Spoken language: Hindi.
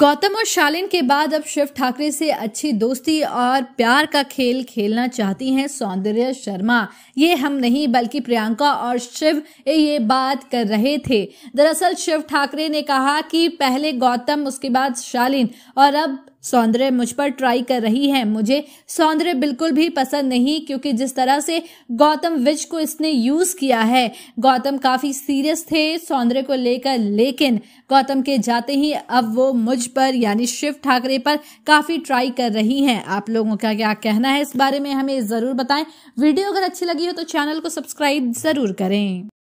गौतम और शालिन के बाद अब शिव ठाकरे से अच्छी दोस्ती और प्यार का खेल खेलना चाहती हैं सौंदर्य शर्मा ये हम नहीं बल्कि प्रियंका और शिव ये बात कर रहे थे दरअसल शिव ठाकरे ने कहा कि पहले गौतम उसके बाद शालिन और अब सौंदर्य मुझ पर ट्राई कर रही है मुझे सौंदर्य बिल्कुल भी पसंद नहीं क्योंकि जिस तरह से गौतम विज को इसने यूज किया है गौतम काफी सीरियस थे सौंदर्य को लेकर लेकिन गौतम के जाते ही अब वो मुझ पर यानी शिव ठाकरे पर काफी ट्राई कर रही हैं आप लोगों का क्या कहना है इस बारे में हमें जरूर बताएं वीडियो अगर अच्छी लगी हो तो चैनल को सब्सक्राइब जरूर करें